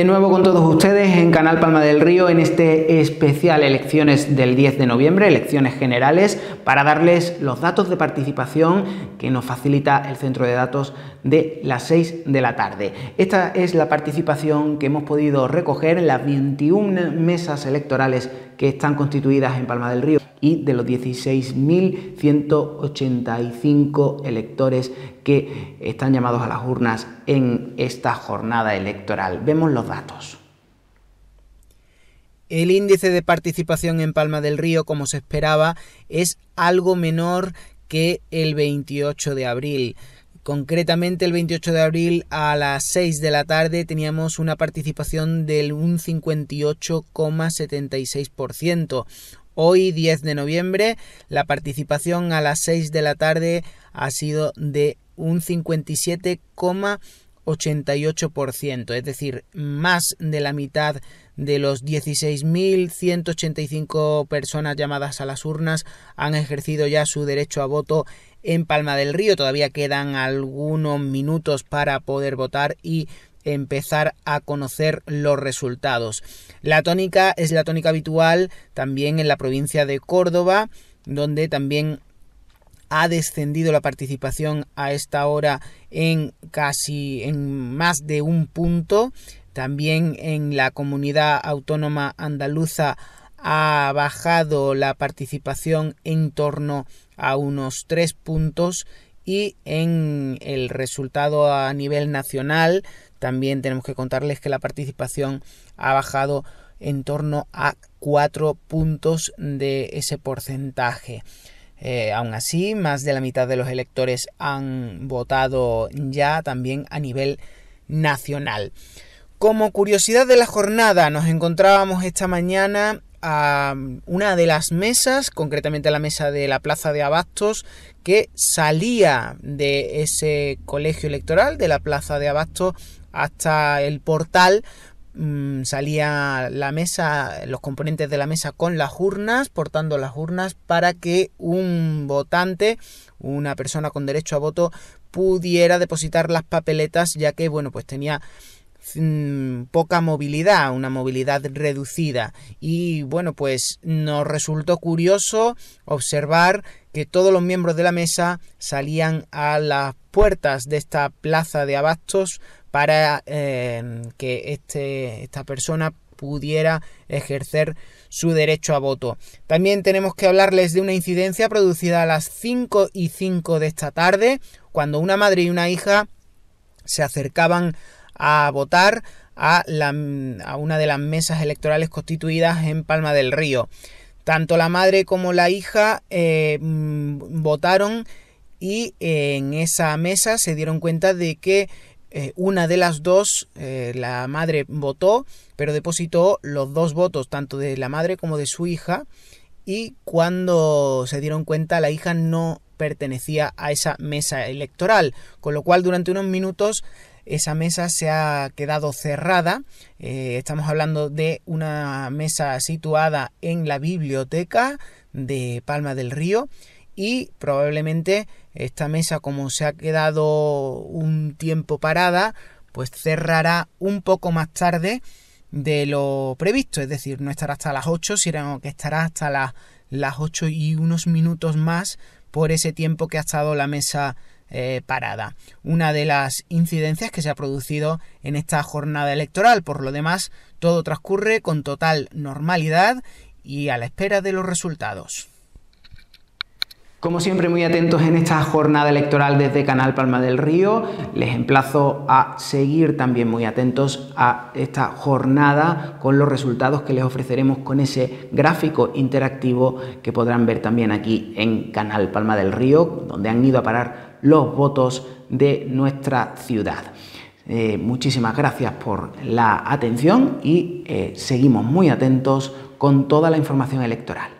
de nuevo con todos ustedes en Canal Palma del Río en este especial elecciones del 10 de noviembre, elecciones generales, para darles los datos de participación que nos facilita el centro de datos de las 6 de la tarde. Esta es la participación que hemos podido recoger en las 21 mesas electorales que están constituidas en Palma del Río y de los 16.185 electores que están llamados a las urnas en esta jornada electoral. Vemos los datos. El índice de participación en Palma del Río, como se esperaba, es algo menor que el 28 de abril. Concretamente el 28 de abril a las 6 de la tarde teníamos una participación del un 58,76%. Hoy, 10 de noviembre, la participación a las 6 de la tarde ha sido de un 57,88%, es decir, más de la mitad de los 16.185 personas llamadas a las urnas han ejercido ya su derecho a voto en Palma del Río. Todavía quedan algunos minutos para poder votar y empezar a conocer los resultados. La tónica es la tónica habitual también en la provincia de Córdoba, donde también ha descendido la participación a esta hora en casi en más de un punto. También en la comunidad autónoma andaluza ha bajado la participación en torno a unos tres puntos y en el resultado a nivel nacional, también tenemos que contarles que la participación ha bajado en torno a 4 puntos de ese porcentaje. Eh, aún así, más de la mitad de los electores han votado ya también a nivel nacional. Como curiosidad de la jornada, nos encontrábamos esta mañana a mm, una de las mesas, concretamente la mesa de la Plaza de Abastos, que salía de ese colegio electoral, de la Plaza de Abastos, hasta el portal. Mm, salía la mesa, los componentes de la mesa con las urnas, portando las urnas para que un votante, una persona con derecho a voto, pudiera depositar las papeletas, ya que, bueno, pues tenía poca movilidad, una movilidad reducida. Y bueno, pues nos resultó curioso observar que todos los miembros de la mesa salían a las puertas de esta plaza de abastos para eh, que este, esta persona pudiera ejercer su derecho a voto. También tenemos que hablarles de una incidencia producida a las 5 y 5 de esta tarde, cuando una madre y una hija se acercaban a votar a, una de las mesas electorales constituidas en Palma del Río. Tanto la madre como la hija eh, mm, votaron y eh, en esa mesa se dieron cuenta de que eh, una de las dos, la madre votó, pero depositó los dos votos, tanto de la madre como de su hija, y cuando se dieron cuenta la hija no pertenecía a esa mesa electoral, con lo cual durante unos minutos esa mesa se ha quedado cerrada. Eh, estamos hablando de una mesa situada en la biblioteca de Palma del Río y probablemente esta mesa como se ha quedado un tiempo parada pues cerrará un poco más tarde de lo previsto, es decir, no estará hasta las 8, sino que estará hasta las, las 8 y unos minutos más por ese tiempo que ha estado la mesa eh, parada. Una de las incidencias que se ha producido en esta jornada electoral. Por lo demás, todo transcurre con total normalidad y a la espera de los resultados. Como siempre, muy atentos en esta jornada electoral desde Canal Palma del Río. Les emplazo a seguir también muy atentos a esta jornada con los resultados que les ofreceremos con ese gráfico interactivo que podrán ver también aquí en Canal Palma del Río, donde han ido a parar los votos de nuestra ciudad. Eh, muchísimas gracias por la atención y eh, seguimos muy atentos con toda la información electoral.